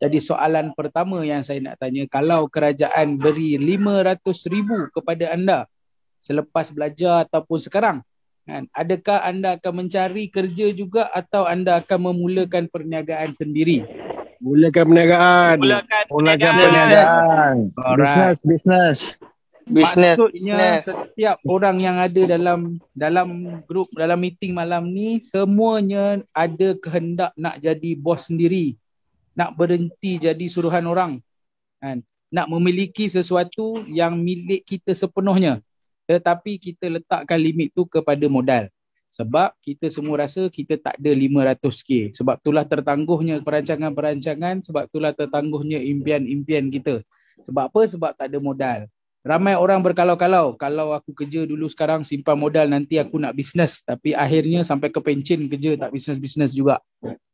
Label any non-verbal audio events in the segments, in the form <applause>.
Jadi soalan pertama yang saya nak tanya, kalau kerajaan beri RM500,000 kepada anda selepas belajar ataupun sekarang, kan, adakah anda akan mencari kerja juga atau anda akan memulakan perniagaan sendiri? Mulakan perniagaan. Mulakan perniagaan. Business, business. Business. Maksudnya setiap orang yang ada dalam dalam grup dalam meeting malam ni semuanya ada kehendak nak jadi bos sendiri nak berhenti jadi suruhan orang kan nak memiliki sesuatu yang milik kita sepenuhnya tetapi kita letakkan limit tu kepada modal sebab kita semua rasa kita tak ada 500k sebab itulah tertangguhnya perancangan-perancangan sebab itulah tertangguhnya impian-impian kita sebab apa sebab tak ada modal Ramai orang berkalau-kalau, kalau aku kerja dulu sekarang simpan modal nanti aku nak bisnes tapi akhirnya sampai ke pencin kerja tak bisnes-bisnes juga.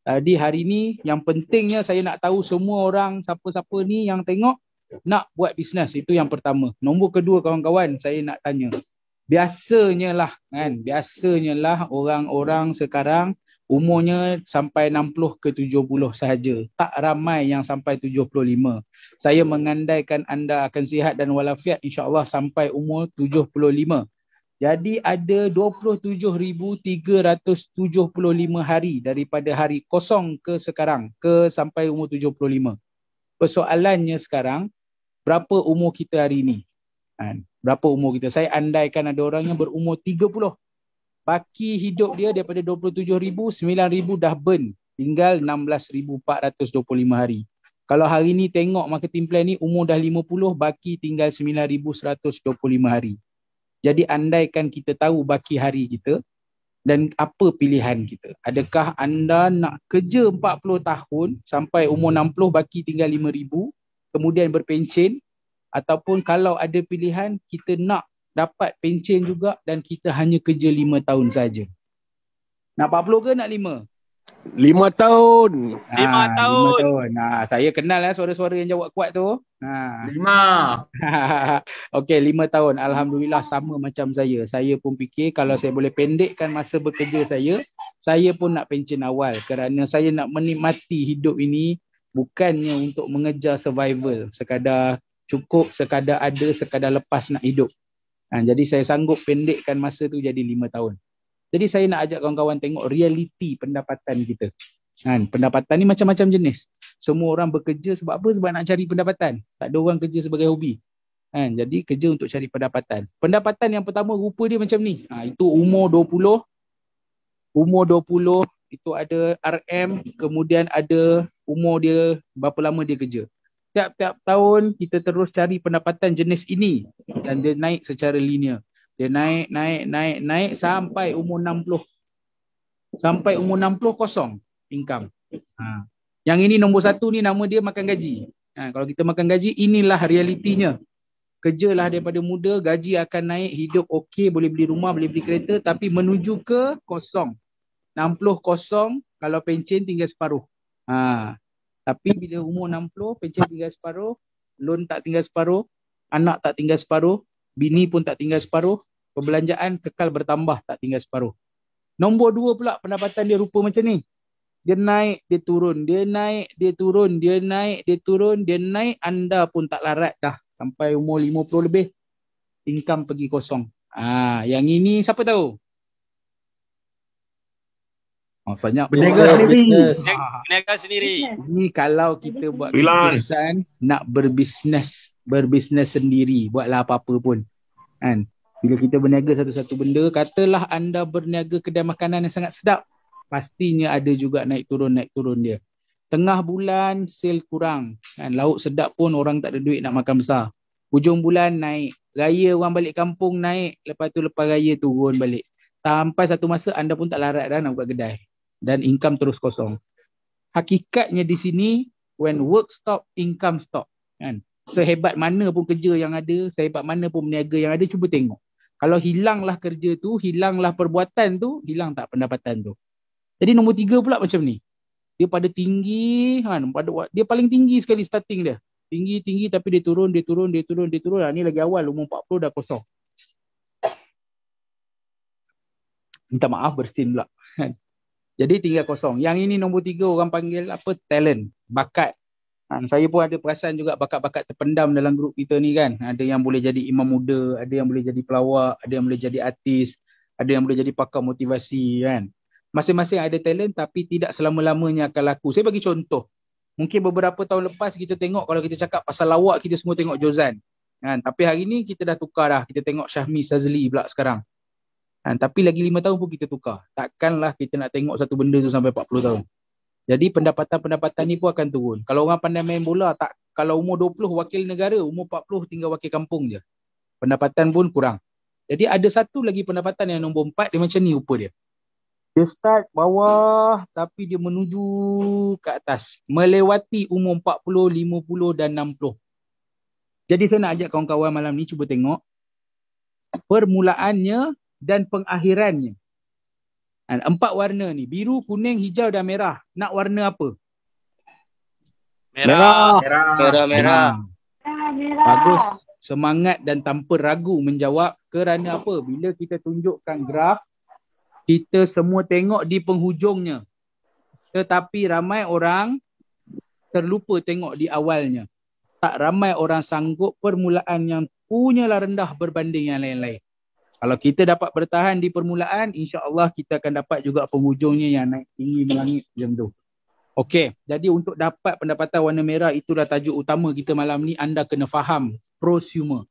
Jadi hari ni yang pentingnya saya nak tahu semua orang siapa-siapa ni yang tengok nak buat bisnes. Itu yang pertama. Nombor kedua kawan-kawan saya nak tanya. Biasanya lah kan, biasanya lah orang-orang sekarang umurnya sampai 60 ke 70 sahaja. Tak ramai yang sampai 75. Saya mengandaikan anda akan sihat dan walafiat insyaAllah sampai umur 75. Jadi ada 27,375 hari daripada hari kosong ke sekarang ke sampai umur 75. Persoalannya sekarang, berapa umur kita hari ini? Kan? Berapa umur kita? Saya andaikan ada orang yang berumur 30 baki hidup dia daripada 27,000, 9,000 dah burn. Tinggal 16,425 hari. Kalau hari ni tengok marketing plan ni, umur dah 50, baki tinggal 9,125 hari. Jadi andaikan kita tahu baki hari kita dan apa pilihan kita. Adakah anda nak kerja 40 tahun sampai umur 60 baki tinggal 5,000 kemudian berpencin ataupun kalau ada pilihan kita nak dapat pencen juga dan kita hanya kerja lima tahun saja. Nak 40 ke nak lima? Lima tahun. Ha, ah, 5 tahun. 5 tahun. Ha, saya kenal lah suara-suara yang jawab kuat tu. Ha. Ah. 5. <laughs> Okey, 5 tahun. Alhamdulillah sama macam saya. Saya pun fikir kalau saya boleh pendekkan masa bekerja saya, saya pun nak pencen awal kerana saya nak menikmati hidup ini bukannya untuk mengejar survival. Sekadar cukup, sekadar ada, sekadar lepas nak hidup. Ha, jadi saya sanggup pendekkan masa tu jadi lima tahun. Jadi saya nak ajak kawan-kawan tengok realiti pendapatan kita. Ha, pendapatan ni macam-macam jenis. Semua orang bekerja sebab apa? Sebab nak cari pendapatan. Tak ada orang kerja sebagai hobi. Ha, jadi kerja untuk cari pendapatan. Pendapatan yang pertama rupa dia macam ni. Ha, itu umur 20. Umur 20 itu ada RM. Kemudian ada umur dia berapa lama dia kerja tiap-tiap tahun kita terus cari pendapatan jenis ini dan dia naik secara linear. Dia naik, naik, naik, naik sampai umur 60. Sampai umur 60 kosong income. Ha. Yang ini nombor satu ni nama dia makan gaji. Ha. Kalau kita makan gaji, inilah realitinya. Kerjalah daripada muda, gaji akan naik, hidup okey, boleh beli rumah, boleh beli kereta tapi menuju ke kosong. 60 kosong kalau pencen tinggal separuh. Ha. Tapi bila umur 60, pencet tinggal separuh, loan tak tinggal separuh, anak tak tinggal separuh, bini pun tak tinggal separuh, perbelanjaan kekal bertambah tak tinggal separuh. Nombor dua pula pendapatan dia rupa macam ni. Dia naik, dia turun. Dia naik, dia turun. Dia naik, dia turun. Dia naik, anda pun tak larat dah. Sampai umur 50 lebih, income pergi kosong. Ah, yang ini siapa tahu? Oh, senyap berniaga sendiri. Berniaga sendiri. Ini kalau kita buat keputusan nak berbisnes, berbisnes sendiri, buatlah apa-apa pun. Kan? Bila kita berniaga satu-satu benda, katalah anda berniaga kedai makanan yang sangat sedap, pastinya ada juga naik turun naik turun dia. Tengah bulan sel kurang, kan? Lauk sedap pun orang tak ada duit nak makan besar. Hujung bulan naik, raya orang balik kampung naik, lepas tu lepas raya turun balik. Sampai satu masa anda pun tak larat dah nak buat kedai dan income terus kosong. Hakikatnya di sini when work stop income stop kan. Sehebat mana pun kerja yang ada, sehebat mana pun peniaga yang ada cuba tengok. Kalau hilanglah kerja tu, hilanglah perbuatan tu, hilang tak pendapatan tu. Jadi nombor tiga pula macam ni. Dia pada tinggi kan, pada dia paling tinggi sekali starting dia. Tinggi tinggi tapi dia turun, dia turun, dia turun, dia turun. Ha, ni lagi awal umur 40 dah kosong. Minta maaf bersin pula. <laughs> Jadi tinggal kosong. Yang ini nombor tiga orang panggil apa? Talent. Bakat. Ha, saya pun ada perasan juga bakat-bakat terpendam dalam grup kita ni kan. Ada yang boleh jadi imam muda, ada yang boleh jadi pelawak, ada yang boleh jadi artis, ada yang boleh jadi pakar motivasi kan. Masing-masing ada talent tapi tidak selama-lamanya akan laku. Saya bagi contoh. Mungkin beberapa tahun lepas kita tengok kalau kita cakap pasal lawak kita semua tengok Jozan. Kan? Tapi hari ni kita dah tukar dah. Kita tengok Syahmi Sazli pula sekarang. Ha, tapi lagi lima tahun pun kita tukar. Takkanlah kita nak tengok satu benda tu sampai 40 tahun. Jadi pendapatan-pendapatan ni pun akan turun. Kalau orang pandai main bola, tak kalau umur 20 wakil negara, umur 40 tinggal wakil kampung je. Pendapatan pun kurang. Jadi ada satu lagi pendapatan yang nombor empat dia macam ni rupa dia. Dia start bawah tapi dia menuju ke atas. Melewati umur 40, 50 dan 60. Jadi saya nak ajak kawan-kawan malam ni cuba tengok. Permulaannya dan pengakhirannya. Empat warna ni. Biru, kuning, hijau dan merah. Nak warna apa? Merah. Merah. Merah. Merah. Bagus. Semangat dan tanpa ragu menjawab kerana apa? Bila kita tunjukkan graf, kita semua tengok di penghujungnya. Tetapi ramai orang terlupa tengok di awalnya. Tak ramai orang sanggup permulaan yang punyalah rendah berbanding yang lain-lain. Kalau kita dapat bertahan di permulaan, insya-Allah kita akan dapat juga penghujungnya yang naik tinggi melangit macam tu. Okey, jadi untuk dapat pendapatan warna merah itulah tajuk utama kita malam ni anda kena faham prosumer.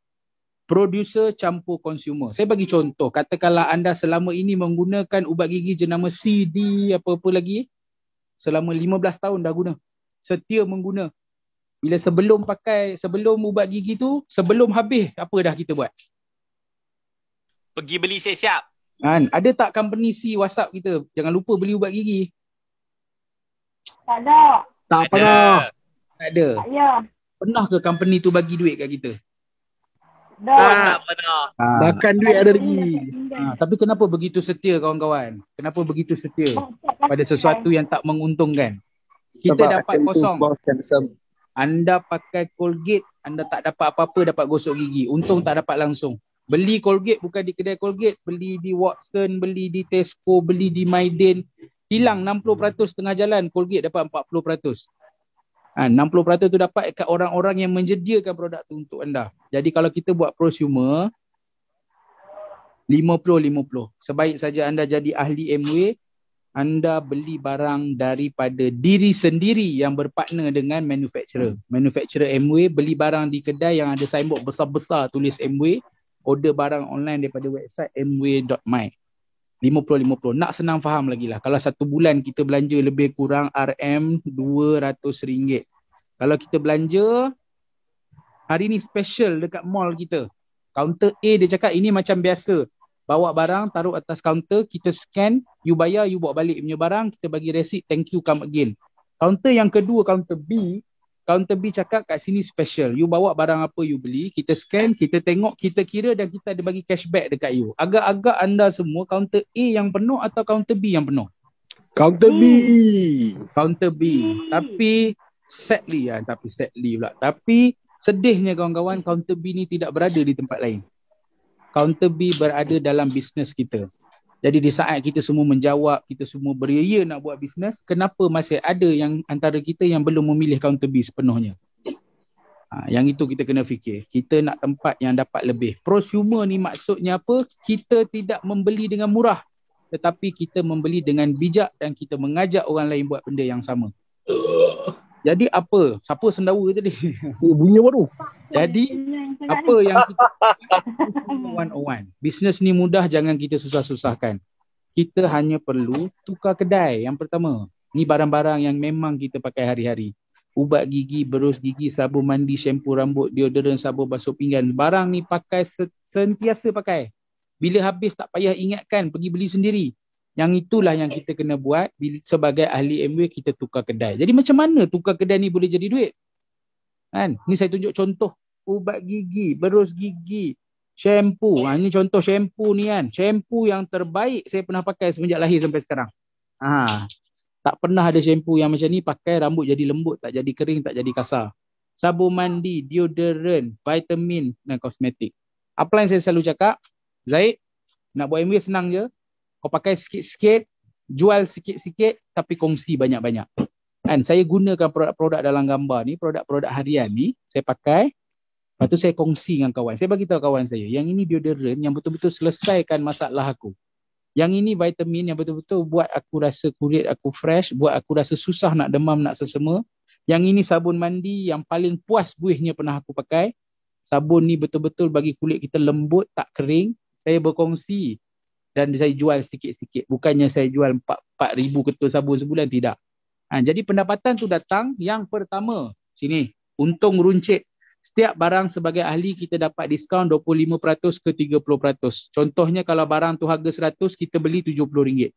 Producer campur consumer. Saya bagi contoh, katakanlah anda selama ini menggunakan ubat gigi jenama CD apa-apa lagi selama 15 tahun dah guna. Setia mengguna. Bila sebelum pakai, sebelum ubat gigi tu, sebelum habis apa dah kita buat? pergi beli siap-siap. Kan, ada tak company si WhatsApp kita? Jangan lupa beli ubat gigi. Tak ada. Tak ada. Pernah. Tak ada. Ya. Pernah ke company tu bagi duit kat kita? Tak pernah. Ha. Bahkan duit ada lagi. Ha. Tapi kenapa begitu setia kawan-kawan? Kenapa begitu setia pada sesuatu yang tak menguntungkan? Kita Sebab dapat kosong. Anda pakai Colgate, anda tak dapat apa-apa dapat gosok gigi. Untung tak dapat langsung. Beli Colgate bukan di kedai Colgate, beli di Watson, beli di Tesco, beli di Maiden. Hilang 60% tengah jalan, Colgate dapat 40%. Ha, 60% tu dapat kat orang-orang yang menjediakan produk tu untuk anda. Jadi kalau kita buat prosumer, 50-50. Sebaik saja anda jadi ahli MW, anda beli barang daripada diri sendiri yang berpartner dengan manufacturer. Manufacturer MW beli barang di kedai yang ada signboard besar-besar tulis MW order barang online daripada website mway.my 50-50 nak senang faham lagi lah kalau satu bulan kita belanja lebih kurang RM200 kalau kita belanja hari ni special dekat mall kita counter A dia cakap ini macam biasa bawa barang taruh atas counter kita scan you bayar you bawa balik punya barang kita bagi resit. thank you come again counter yang kedua counter B Counter B cakap kat sini special. You bawa barang apa you beli, kita scan, kita tengok, kita kira dan kita ada bagi cashback dekat you. Agak-agak anda semua counter A yang penuh atau counter B yang penuh? Counter B. Counter B. Tapi sadly ya, tapi sadly pula. Tapi sedihnya kawan-kawan, counter B ni tidak berada di tempat lain. Counter B berada dalam bisnes kita. Jadi di saat kita semua menjawab, kita semua beria nak buat bisnes, kenapa masih ada yang antara kita yang belum memilih counter B sepenuhnya? Ha, yang itu kita kena fikir. Kita nak tempat yang dapat lebih. Prosumer ni maksudnya apa? Kita tidak membeli dengan murah. Tetapi kita membeli dengan bijak dan kita mengajak orang lain buat benda yang sama. Jadi apa? Siapa sendawa tadi? Bunyi baru. Jadi apa yang kita <laughs> one one. Bisnes ni mudah jangan kita susah-susahkan. Kita hanya perlu tukar kedai yang pertama. Ni barang-barang yang memang kita pakai hari-hari. Ubat gigi, berus gigi, sabun mandi, syampu rambut, deodorant, sabun basuh pinggan. Barang ni pakai sentiasa pakai. Bila habis tak payah ingatkan pergi beli sendiri. Yang itulah yang kita kena buat sebagai ahli MW kita tukar kedai. Jadi macam mana tukar kedai ni boleh jadi duit? Kan? Ni saya tunjuk contoh ubat gigi, berus gigi, syampu. Ha, ini contoh syampu ni kan. Syampu yang terbaik saya pernah pakai semenjak lahir sampai sekarang. Ha. Tak pernah ada syampu yang macam ni pakai rambut jadi lembut, tak jadi kering, tak jadi kasar. Sabun mandi, deodorant, vitamin dan kosmetik. Apa yang saya selalu cakap, Zaid, nak buat MV senang je. Kau pakai sikit-sikit, jual sikit-sikit tapi kongsi banyak-banyak kan saya gunakan produk-produk dalam gambar ni produk-produk harian ni saya pakai lepas tu saya kongsi dengan kawan saya bagi tahu kawan saya yang ini deodorant yang betul-betul selesaikan masalah aku yang ini vitamin yang betul-betul buat aku rasa kulit aku fresh buat aku rasa susah nak demam nak sesama yang ini sabun mandi yang paling puas buihnya pernah aku pakai sabun ni betul-betul bagi kulit kita lembut tak kering saya berkongsi dan saya jual sikit-sikit bukannya saya jual 4 4000 ketul sabun sebulan tidak Ha, jadi pendapatan tu datang yang pertama sini untung runcit setiap barang sebagai ahli kita dapat diskaun 25% ke 30%. Contohnya kalau barang tu harga 100 kita beli 70 ringgit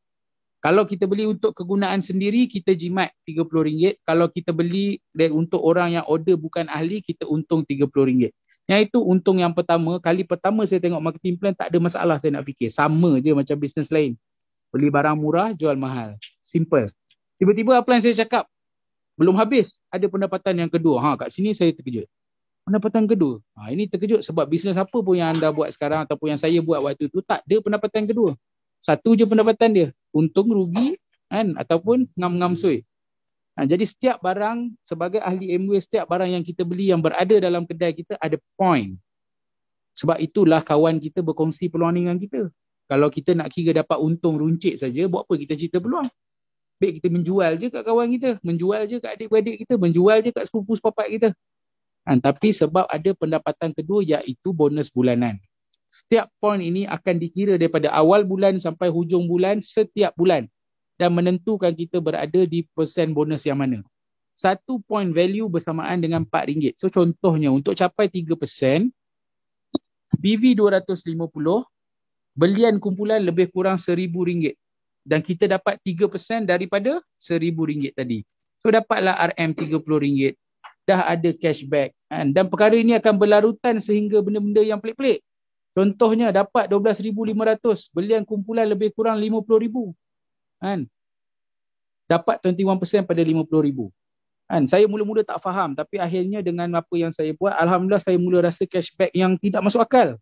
Kalau kita beli untuk kegunaan sendiri kita jimat 30 ringgit Kalau kita beli dan untuk orang yang order bukan ahli kita untung RM30. Yang itu untung yang pertama. Kali pertama saya tengok marketing plan tak ada masalah saya nak fikir. Sama je macam bisnes lain. Beli barang murah, jual mahal. Simple. Tiba-tiba apa yang saya cakap belum habis ada pendapatan yang kedua. Ha kat sini saya terkejut. Pendapatan kedua. Ha ini terkejut sebab bisnes apa pun yang anda buat sekarang ataupun yang saya buat waktu tu tak ada pendapatan kedua. Satu je pendapatan dia. Untung rugi kan ataupun ngam-ngam sui. Ha, jadi setiap barang sebagai ahli MW setiap barang yang kita beli yang berada dalam kedai kita ada point. Sebab itulah kawan kita berkongsi peluang dengan kita. Kalau kita nak kira dapat untung runcit saja, buat apa kita cerita peluang? baik kita menjual je kat kawan kita, menjual je kat adik-beradik kita, menjual je kat sepupu sepapat kita. Ha, tapi sebab ada pendapatan kedua iaitu bonus bulanan. Setiap point ini akan dikira daripada awal bulan sampai hujung bulan setiap bulan dan menentukan kita berada di persen bonus yang mana. Satu point value bersamaan dengan RM4. So contohnya untuk capai 3% BV 250 belian kumpulan lebih kurang RM1,000 dan kita dapat 3% daripada seribu ringgit tadi. So dapatlah RM30 dah ada cashback kan? dan perkara ini akan berlarutan sehingga benda-benda yang pelik-pelik. Contohnya dapat 12,500 belian kumpulan lebih kurang 50,000 kan? dapat 21% pada 50,000. Kan? Saya mula-mula tak faham tapi akhirnya dengan apa yang saya buat Alhamdulillah saya mula rasa cashback yang tidak masuk akal.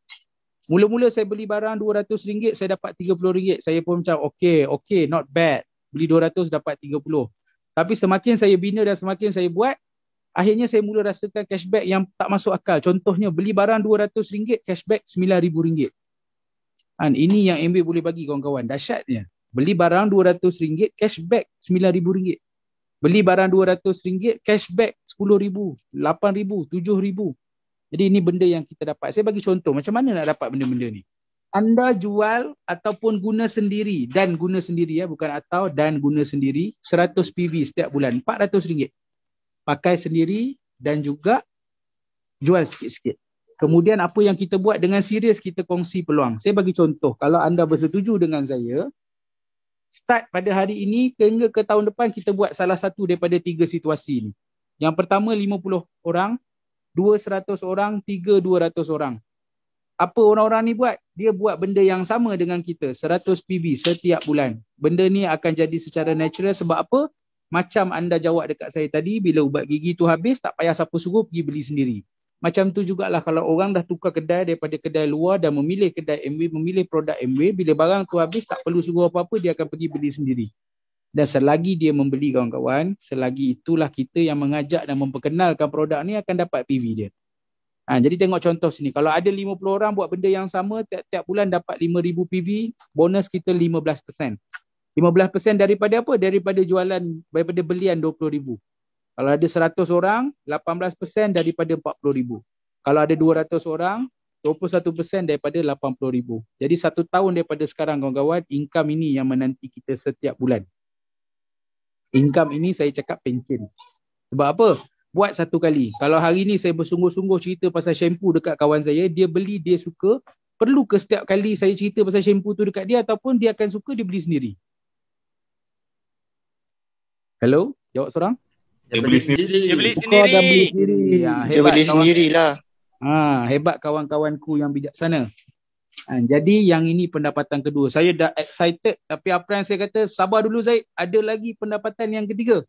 Mula-mula saya beli barang RM200, saya dapat RM30. Saya pun macam okay, okay, not bad. Beli RM200 dapat RM30. Tapi semakin saya bina dan semakin saya buat, akhirnya saya mula rasakan cashback yang tak masuk akal. Contohnya, beli barang RM200, cashback RM9,000. Kan, ini yang MB boleh bagi kawan-kawan. Dahsyatnya. Beli barang RM200, cashback RM9,000. Beli barang RM200, cashback RM10,000, RM8,000, RM7,000. Jadi ini benda yang kita dapat. Saya bagi contoh macam mana nak dapat benda-benda ni. Anda jual ataupun guna sendiri dan guna sendiri ya bukan atau dan guna sendiri 100 PV setiap bulan RM400. Pakai sendiri dan juga jual sikit-sikit. Kemudian apa yang kita buat dengan serius kita kongsi peluang. Saya bagi contoh kalau anda bersetuju dengan saya start pada hari ini sehingga ke tahun depan kita buat salah satu daripada tiga situasi ni. Yang pertama 50 orang Dua seratus orang, tiga dua ratus orang. Apa orang-orang ni buat? Dia buat benda yang sama dengan kita, seratus PB setiap bulan. Benda ni akan jadi secara natural sebab apa? Macam anda jawab dekat saya tadi, bila ubat gigi tu habis, tak payah siapa suruh pergi beli sendiri. Macam tu jugalah kalau orang dah tukar kedai daripada kedai luar dan memilih kedai MW, memilih produk MW, bila barang tu habis tak perlu suruh apa-apa, dia akan pergi beli sendiri dan selagi dia membeli kawan-kawan selagi itulah kita yang mengajak dan memperkenalkan produk ni akan dapat PV dia ha, jadi tengok contoh sini kalau ada 50 orang buat benda yang sama tiap-tiap bulan dapat 5000 PV bonus kita 15% 15% daripada apa daripada jualan daripada belian 20000 kalau ada 100 orang 18% daripada 40000 kalau ada 200 orang 21% daripada 80,000. Jadi satu tahun daripada sekarang kawan-kawan, income ini yang menanti kita setiap bulan income ini saya cakap pencen. Sebab apa? Buat satu kali. Kalau hari ni saya bersungguh-sungguh cerita pasal shampoo dekat kawan saya, dia beli, dia suka. Perlu ke setiap kali saya cerita pasal shampoo tu dekat dia ataupun dia akan suka, dia beli sendiri? Hello? Jawab seorang? Dia beli sendiri. Dia beli sendiri. Dia beli sendiri. beli sendiri. Ya, dia beli sendirilah. Ha, hebat kawan-kawanku yang bijaksana. Ha, jadi yang ini pendapatan kedua. Saya dah excited tapi apa yang saya kata sabar dulu Zaid. Ada lagi pendapatan yang ketiga.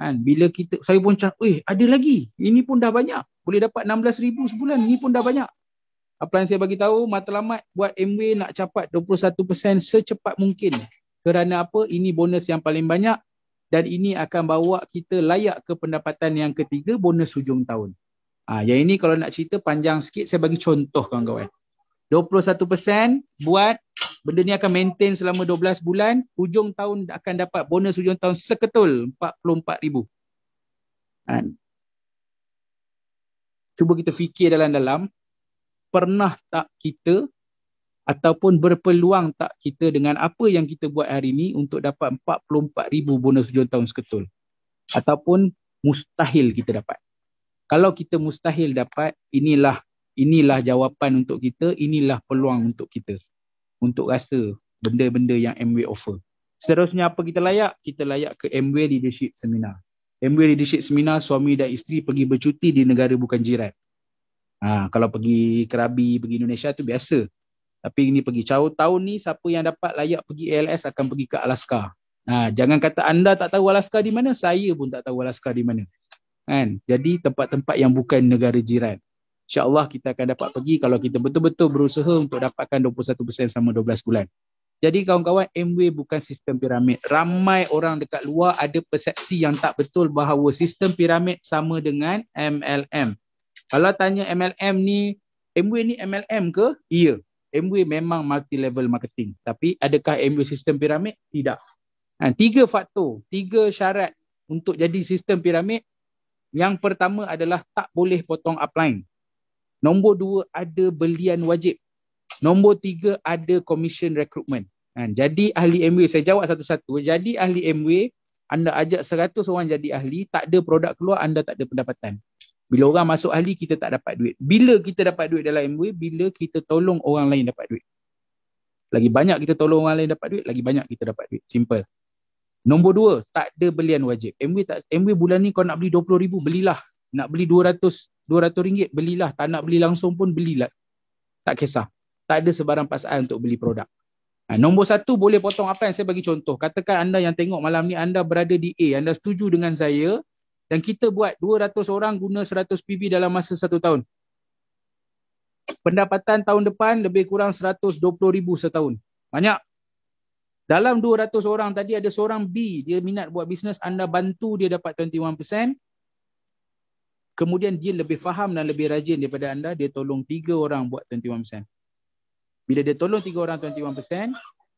Ha, bila kita saya pun cakap eh ada lagi. Ini pun dah banyak. Boleh dapat 16,000 sebulan. Ini pun dah banyak. Apa yang saya bagi tahu matlamat buat MW nak capat 21% secepat mungkin. Kerana apa? Ini bonus yang paling banyak dan ini akan bawa kita layak ke pendapatan yang ketiga bonus hujung tahun. Ah, ha, yang ini kalau nak cerita panjang sikit saya bagi contoh kawan-kawan. 21% buat benda ni akan maintain selama 12 bulan hujung tahun akan dapat bonus hujung tahun seketul 44000 kan cuba kita fikir dalam-dalam pernah tak kita ataupun berpeluang tak kita dengan apa yang kita buat hari ini untuk dapat ribu bonus hujung tahun seketul ataupun mustahil kita dapat kalau kita mustahil dapat inilah inilah jawapan untuk kita, inilah peluang untuk kita untuk rasa benda-benda yang MW offer. Seterusnya apa kita layak? Kita layak ke MW Leadership Seminar. MW Leadership Seminar suami dan isteri pergi bercuti di negara bukan jiran. Ha, kalau pergi Kerabi, pergi Indonesia tu biasa. Tapi ini pergi jauh tahun ni siapa yang dapat layak pergi ALS akan pergi ke Alaska. Ha, jangan kata anda tak tahu Alaska di mana, saya pun tak tahu Alaska di mana. Kan? Jadi tempat-tempat yang bukan negara jiran. InsyaAllah kita akan dapat pergi kalau kita betul-betul berusaha untuk dapatkan 21% sama 12 bulan. Jadi kawan-kawan, MW bukan sistem piramid. Ramai orang dekat luar ada persepsi yang tak betul bahawa sistem piramid sama dengan MLM. Kalau tanya MLM ni, MW ni MLM ke? Iya. MW memang multi-level marketing. Tapi adakah MW sistem piramid? Tidak. Ha, tiga faktor, tiga syarat untuk jadi sistem piramid. Yang pertama adalah tak boleh potong upline. Nombor dua ada belian wajib. Nombor tiga ada commission recruitment. Ha, jadi ahli MW, saya jawab satu-satu. Jadi ahli MW, anda ajak 100 orang jadi ahli, tak ada produk keluar, anda tak ada pendapatan. Bila orang masuk ahli, kita tak dapat duit. Bila kita dapat duit dalam MW, bila kita tolong orang lain dapat duit. Lagi banyak kita tolong orang lain dapat duit, lagi banyak kita dapat duit. Simple. Nombor dua, tak ada belian wajib. MW, tak, MW bulan ni kau nak beli 20 ribu, belilah. Nak beli 200 200 ringgit belilah. Tak nak beli langsung pun belilah. Tak kisah. Tak ada sebarang pasal untuk beli produk. Ha, nombor satu boleh potong apa yang saya bagi contoh. Katakan anda yang tengok malam ni anda berada di A. Anda setuju dengan saya dan kita buat 200 orang guna 100 PV dalam masa satu tahun. Pendapatan tahun depan lebih kurang 120 ribu setahun. Banyak. Dalam 200 orang tadi ada seorang B. Dia minat buat bisnes. Anda bantu dia dapat kemudian dia lebih faham dan lebih rajin daripada anda, dia tolong tiga orang buat 21%. Bila dia tolong tiga orang 21%,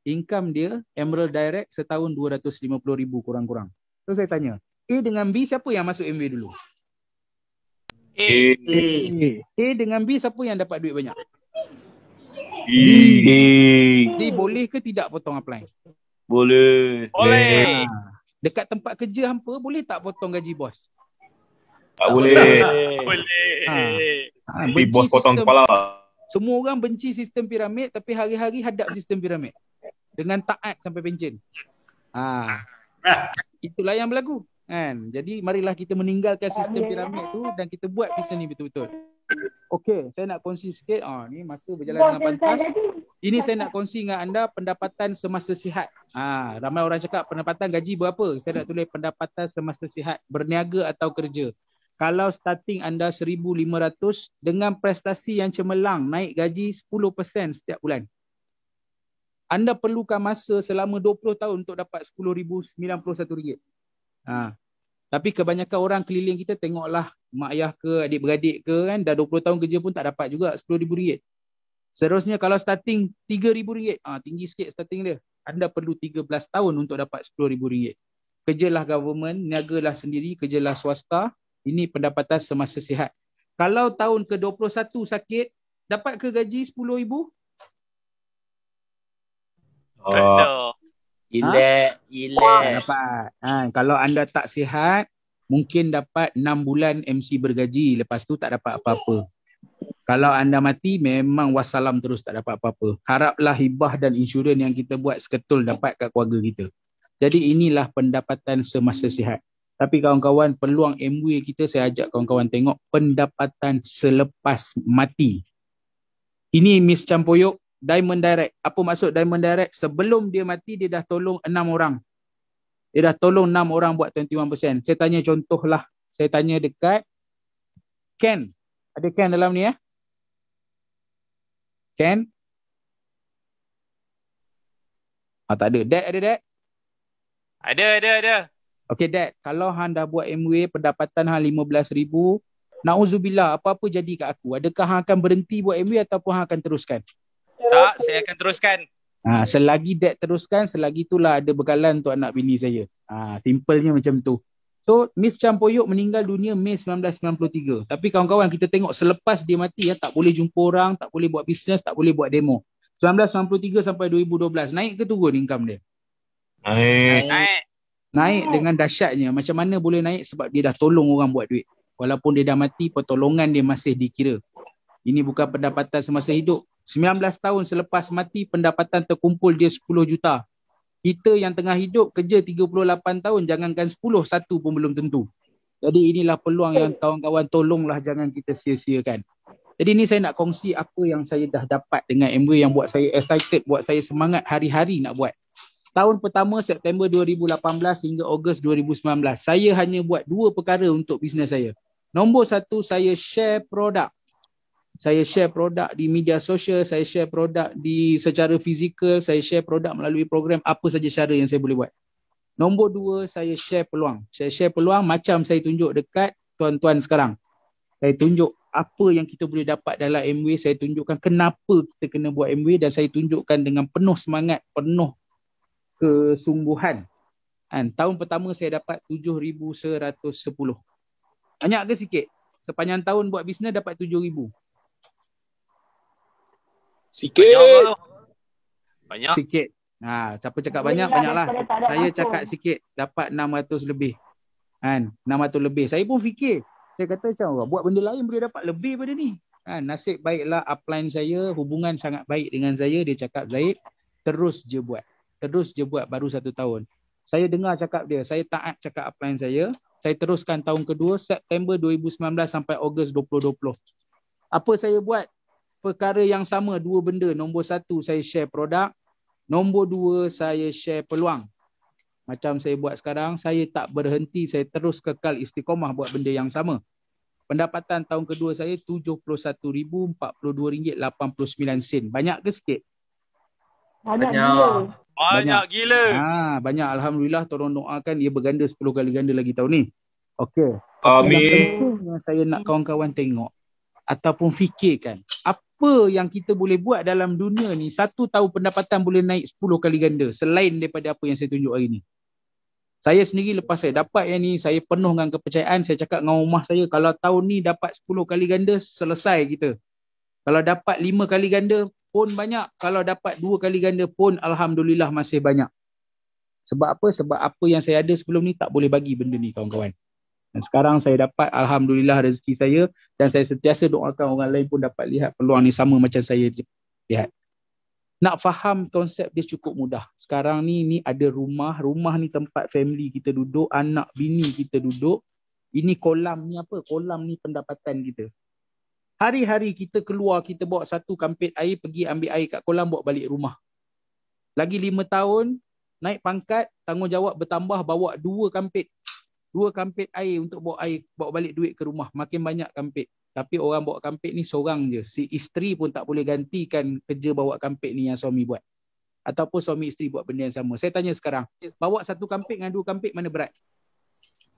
income dia Emerald Direct setahun 250 ribu kurang-kurang. so, saya tanya, A dengan B siapa yang masuk MV dulu? A. A. A dengan B siapa yang dapat duit banyak? B. Jadi boleh ke tidak potong apply? Boleh. Boleh. Ha. Dekat tempat kerja hampa boleh tak potong gaji bos? Tak boleh. Tak ha. boleh. Ha. Ha. bos potong kepala. Semua orang benci sistem piramid tapi hari-hari hadap sistem piramid. Dengan taat sampai pencin. Ha. Itulah yang berlaku. Kan? Jadi marilah kita meninggalkan sistem piramid tu dan kita buat bisnes ni betul-betul. Okey, saya nak kongsi sikit. Ah, oh, ni masa berjalan dengan pantas. Ini saya nak kongsi dengan anda pendapatan semasa sihat. Ah, ha, ramai orang cakap pendapatan gaji berapa? Saya nak tulis pendapatan semasa sihat berniaga atau kerja kalau starting anda 1500 dengan prestasi yang cemerlang naik gaji 10% setiap bulan anda perlukan masa selama 20 tahun untuk dapat 10091 ringgit ha tapi kebanyakan orang keliling kita tengoklah mak ayah ke adik beradik ke kan dah 20 tahun kerja pun tak dapat juga 10000 ringgit seterusnya kalau starting 3000 ringgit ha, tinggi sikit starting dia anda perlu 13 tahun untuk dapat 10000 ringgit kerjalah government niagalah sendiri kerjalah swasta ini pendapatan semasa sihat. Kalau tahun ke-21 sakit, dapat ke gaji RM10,000? Oh, ilet, ha? ilet. Dapat. Ha, kalau anda tak sihat, mungkin dapat 6 bulan MC bergaji. Lepas tu tak dapat apa-apa. Kalau anda mati, memang wassalam terus tak dapat apa-apa. Haraplah hibah dan insurans yang kita buat seketul dapat kat keluarga kita. Jadi inilah pendapatan semasa sihat. Tapi kawan-kawan peluang MW kita saya ajak kawan-kawan tengok pendapatan selepas mati. Ini Miss Campoyok Diamond Direct. Apa maksud Diamond Direct? Sebelum dia mati dia dah tolong enam orang. Dia dah tolong enam orang buat 21%. Saya tanya contohlah. Saya tanya dekat Ken. Ada Ken dalam ni ya? Eh? Ken? Ah, tak ada. Dek ada Dek? Ada, ada, ada. Okay dad, kalau hang dah buat MW pendapatan hang 15000, nauzubillah apa-apa jadi kat aku. Adakah hang akan berhenti buat MW ataupun hang akan teruskan? Tak, saya akan teruskan. Ha, selagi dad teruskan, selagi itulah ada bekalan untuk anak bini saya. Ha, simplenya macam tu. So, Miss Champoyok meninggal dunia Mei 1993. Tapi kawan-kawan kita tengok selepas dia mati ya, tak boleh jumpa orang, tak boleh buat bisnes, tak boleh buat demo. 1993 sampai 2012, naik ke turun income dia? Naik. Naik. Naik yeah. dengan dahsyatnya. Macam mana boleh naik sebab dia dah tolong orang buat duit. Walaupun dia dah mati, pertolongan dia masih dikira. Ini bukan pendapatan semasa hidup. 19 tahun selepas mati, pendapatan terkumpul dia 10 juta. Kita yang tengah hidup kerja 38 tahun, jangankan 10, satu pun belum tentu. Jadi inilah peluang yang kawan-kawan tolonglah jangan kita sia-siakan. Jadi ni saya nak kongsi apa yang saya dah dapat dengan MW yang buat saya excited, buat saya semangat hari-hari nak buat tahun pertama September 2018 hingga Ogos 2019 saya hanya buat dua perkara untuk bisnes saya nombor satu saya share produk saya share produk di media sosial saya share produk di secara fizikal saya share produk melalui program apa saja cara yang saya boleh buat nombor dua saya share peluang saya share peluang macam saya tunjuk dekat tuan-tuan sekarang saya tunjuk apa yang kita boleh dapat dalam MW saya tunjukkan kenapa kita kena buat MW dan saya tunjukkan dengan penuh semangat penuh kesungguhan. Kan? Tahun pertama saya dapat 7,110. Banyak ke sikit? Sepanjang tahun buat bisnes dapat 7,000. Sikit. Lah. Banyak. Sikit. Ha, siapa cakap banyak, lah, banyaklah. Saya cakap sikit, dapat 600 lebih. Kan? 600 lebih. Saya pun fikir. Saya kata macam orang, buat benda lain boleh dapat lebih pada ni. Ha, nasib baiklah upline saya, hubungan sangat baik dengan saya. Dia cakap, Zaid, terus je buat terus je buat baru satu tahun. Saya dengar cakap dia, saya taat cakap apa saya, saya teruskan tahun kedua September 2019 sampai Ogos 2020. Apa saya buat? Perkara yang sama, dua benda. Nombor satu, saya share produk. Nombor dua, saya share peluang. Macam saya buat sekarang, saya tak berhenti, saya terus kekal istiqomah buat benda yang sama. Pendapatan tahun kedua saya RM71,042.89. Banyak ke sikit? Banyak. Banyak banyak gila. Ha, banyak alhamdulillah tolong doakan dia berganda 10 kali ganda lagi tahun ni. Okey. Amin. Yang saya nak kawan-kawan tengok ataupun fikirkan apa yang kita boleh buat dalam dunia ni satu tahun pendapatan boleh naik 10 kali ganda selain daripada apa yang saya tunjuk hari ni. Saya sendiri lepas saya dapat yang ni saya penuh dengan kepercayaan saya cakap dengan rumah saya kalau tahun ni dapat 10 kali ganda selesai kita. Kalau dapat 5 kali ganda pun banyak. Kalau dapat dua kali ganda pun Alhamdulillah masih banyak. Sebab apa? Sebab apa yang saya ada sebelum ni tak boleh bagi benda ni kawan-kawan. Dan sekarang saya dapat Alhamdulillah rezeki saya dan saya sentiasa doakan orang lain pun dapat lihat peluang ni sama macam saya lihat. Nak faham konsep dia cukup mudah. Sekarang ni ni ada rumah. Rumah ni tempat family kita duduk. Anak bini kita duduk. Ini kolam ni apa? Kolam ni pendapatan kita. Hari-hari kita keluar, kita bawa satu kampit air, pergi ambil air kat kolam, bawa balik rumah. Lagi lima tahun, naik pangkat, tanggungjawab bertambah, bawa dua kampit. Dua kampit air untuk bawa air, bawa balik duit ke rumah. Makin banyak kampit. Tapi orang bawa kampit ni seorang je. Si isteri pun tak boleh gantikan kerja bawa kampit ni yang suami buat. Ataupun suami isteri buat benda yang sama. Saya tanya sekarang, bawa satu kampit dengan dua kampit mana berat?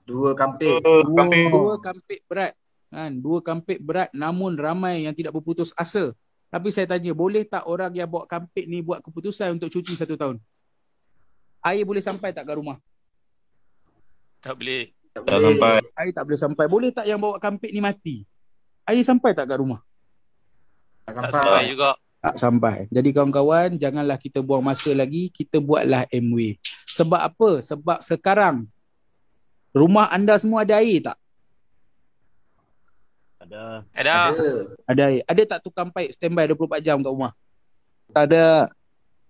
Dua kampit. Dua, dua kampit berat kan dua kampit berat namun ramai yang tidak berputus asa tapi saya tanya boleh tak orang yang bawa kampit ni buat keputusan untuk cuci satu tahun air boleh sampai tak ke rumah tak boleh tak, tak sampai air tak boleh sampai boleh tak yang bawa kampit ni mati air sampai tak ke rumah tak sampai, tak sampai juga tak sampai. Jadi kawan-kawan, janganlah kita buang masa lagi, kita buatlah MW. Sebab apa? Sebab sekarang rumah anda semua ada air tak? ada. Ada. Ada. Ada tak tukang paip standby 24 jam kat rumah? Tak ada.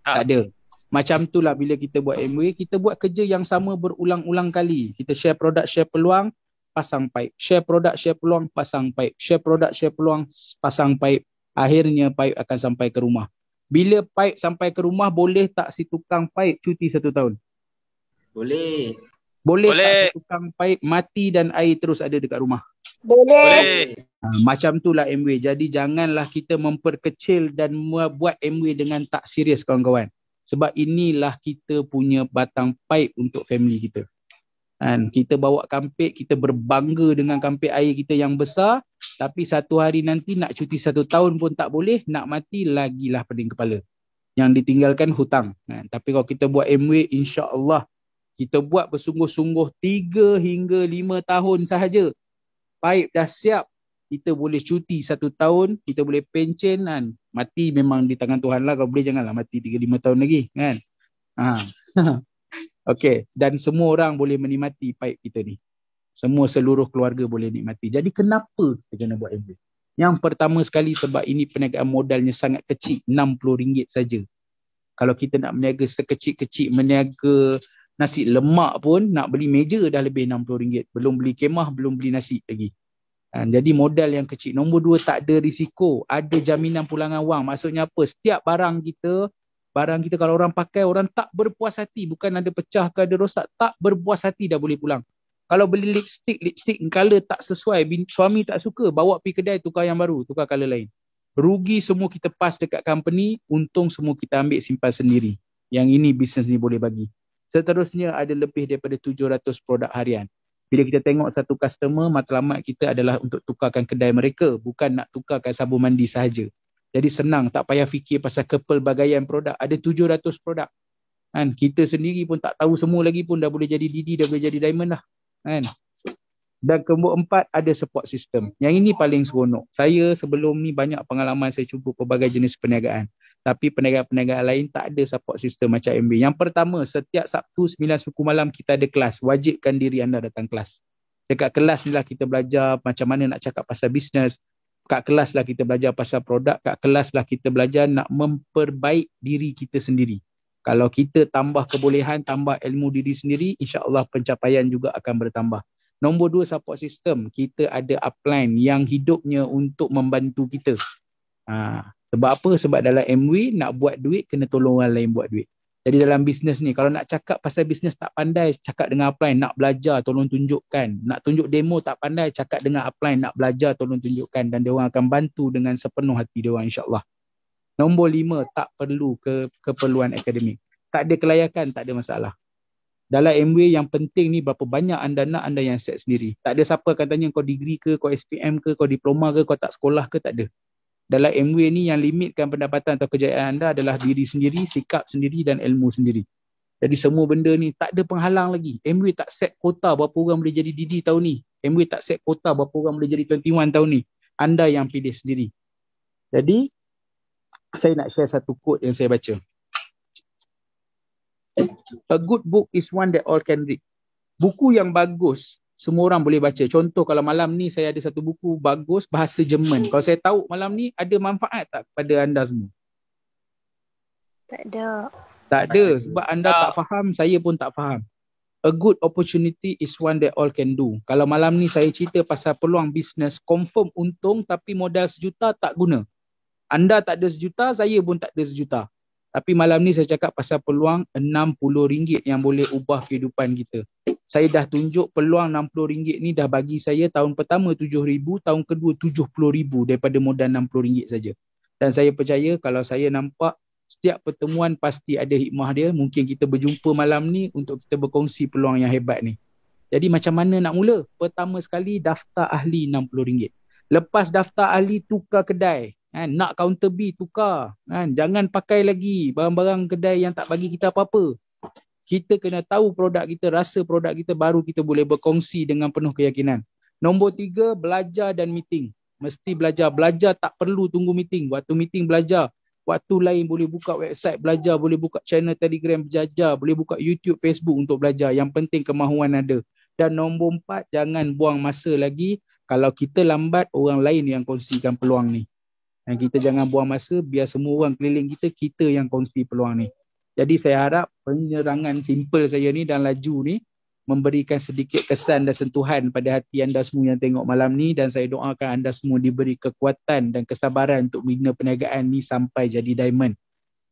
Ha. Tak ada. Macam tu lah bila kita buat MW, kita buat kerja yang sama berulang-ulang kali. Kita share produk, share peluang, pasang paip. Share produk, share peluang, pasang paip. Share produk, share peluang, pasang paip. Akhirnya paip akan sampai ke rumah. Bila paip sampai ke rumah, boleh tak si tukang paip cuti satu tahun? Boleh. Boleh, boleh. tak si tukang paip mati dan air terus ada dekat rumah? Boleh. Ha, macam lah MW. Jadi janganlah kita memperkecil dan buat MW dengan tak serius kawan-kawan. Sebab inilah kita punya batang pipe untuk family kita. Kan? Kita bawa kampik, kita berbangga dengan kampik air kita yang besar. Tapi satu hari nanti nak cuti satu tahun pun tak boleh. Nak mati lagi lah pening kepala. Yang ditinggalkan hutang. Kan? Tapi kalau kita buat MW, insya Allah kita buat bersungguh-sungguh tiga hingga lima tahun sahaja paip dah siap kita boleh cuti satu tahun kita boleh pencen kan mati memang di tangan Tuhan lah kalau boleh janganlah mati 3-5 tahun lagi kan ha. <laughs> okay. dan semua orang boleh menikmati paip kita ni semua seluruh keluarga boleh nikmati jadi kenapa kita kena buat MV yang pertama sekali sebab ini perniagaan modalnya sangat kecil RM60 saja kalau kita nak meniaga sekecil-kecil meniaga nasi lemak pun nak beli meja dah lebih RM60. Belum beli kemah, belum beli nasi lagi. Ha, jadi modal yang kecil. Nombor dua tak ada risiko. Ada jaminan pulangan wang. Maksudnya apa? Setiap barang kita, barang kita kalau orang pakai, orang tak berpuas hati. Bukan ada pecah ke ada rosak. Tak berpuas hati dah boleh pulang. Kalau beli lipstick, lipstick colour tak sesuai. Bin, suami tak suka. Bawa pergi kedai tukar yang baru. Tukar colour lain. Rugi semua kita pas dekat company. Untung semua kita ambil simpan sendiri. Yang ini bisnes ni boleh bagi seterusnya ada lebih daripada 700 produk harian. Bila kita tengok satu customer, matlamat kita adalah untuk tukarkan kedai mereka, bukan nak tukarkan sabun mandi sahaja. Jadi senang, tak payah fikir pasal kepelbagaian produk. Ada 700 produk. Kan? Kita sendiri pun tak tahu semua lagi pun dah boleh jadi Didi, dah boleh jadi diamond lah. Kan? Dan kemudian empat, ada support system. Yang ini paling seronok. Saya sebelum ni banyak pengalaman saya cuba pelbagai jenis perniagaan tapi peniaga-peniaga lain tak ada support sistem macam MB. Yang pertama, setiap Sabtu 9 suku malam kita ada kelas. Wajibkan diri anda datang kelas. Dekat kelas lah kita belajar macam mana nak cakap pasal bisnes. Kat kelas lah kita belajar pasal produk. Kat kelas lah kita belajar nak memperbaik diri kita sendiri. Kalau kita tambah kebolehan, tambah ilmu diri sendiri, insya Allah pencapaian juga akan bertambah. Nombor dua support system. Kita ada upline yang hidupnya untuk membantu kita. Haa. Sebab apa? Sebab dalam MW nak buat duit kena tolong orang lain buat duit. Jadi dalam bisnes ni kalau nak cakap pasal bisnes tak pandai cakap dengan upline nak belajar tolong tunjukkan. Nak tunjuk demo tak pandai cakap dengan upline nak belajar tolong tunjukkan dan dia orang akan bantu dengan sepenuh hati dia orang insyaAllah. Nombor lima tak perlu ke keperluan akademik. Tak ada kelayakan tak ada masalah. Dalam MW yang penting ni berapa banyak anda nak anda yang set sendiri. Tak ada siapa akan tanya kau degree ke kau SPM ke kau diploma ke kau tak sekolah ke tak ada dalam MW ni yang limitkan pendapatan atau kejayaan anda adalah diri sendiri, sikap sendiri dan ilmu sendiri. Jadi semua benda ni tak ada penghalang lagi. MW tak set kota berapa orang boleh jadi DD tahun ni. MW tak set kota berapa orang boleh jadi 21 tahun ni. Anda yang pilih sendiri. Jadi saya nak share satu quote yang saya baca. A good book is one that all can read. Buku yang bagus semua orang boleh baca. Contoh kalau malam ni saya ada satu buku bagus bahasa Jerman. Kalau saya tahu malam ni ada manfaat tak kepada anda semua? Tak ada. Tak ada sebab anda tak faham, saya pun tak faham. A good opportunity is one that all can do. Kalau malam ni saya cerita pasal peluang bisnes confirm untung tapi modal sejuta tak guna. Anda tak ada sejuta, saya pun tak ada sejuta. Tapi malam ni saya cakap pasal peluang rm ringgit yang boleh ubah kehidupan kita. Saya dah tunjuk peluang rm ringgit ni dah bagi saya tahun pertama rm ribu, tahun kedua rm ribu daripada modal rm ringgit saja. Dan saya percaya kalau saya nampak setiap pertemuan pasti ada hikmah dia. Mungkin kita berjumpa malam ni untuk kita berkongsi peluang yang hebat ni. Jadi macam mana nak mula? Pertama sekali daftar ahli rm ringgit. Lepas daftar ahli tukar kedai kan nak counter B tukar kan jangan pakai lagi barang-barang kedai yang tak bagi kita apa-apa kita kena tahu produk kita rasa produk kita baru kita boleh berkongsi dengan penuh keyakinan nombor tiga belajar dan meeting mesti belajar belajar tak perlu tunggu meeting waktu meeting belajar waktu lain boleh buka website belajar boleh buka channel telegram belajar boleh buka youtube facebook untuk belajar yang penting kemahuan ada dan nombor empat jangan buang masa lagi kalau kita lambat orang lain yang kongsikan peluang ni dan kita jangan buang masa biar semua orang keliling kita, kita yang kongsi peluang ni. Jadi saya harap penyerangan simple saya ni dan laju ni memberikan sedikit kesan dan sentuhan pada hati anda semua yang tengok malam ni dan saya doakan anda semua diberi kekuatan dan kesabaran untuk bina perniagaan ni sampai jadi diamond.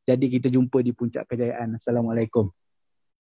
Jadi kita jumpa di puncak kejayaan. Assalamualaikum.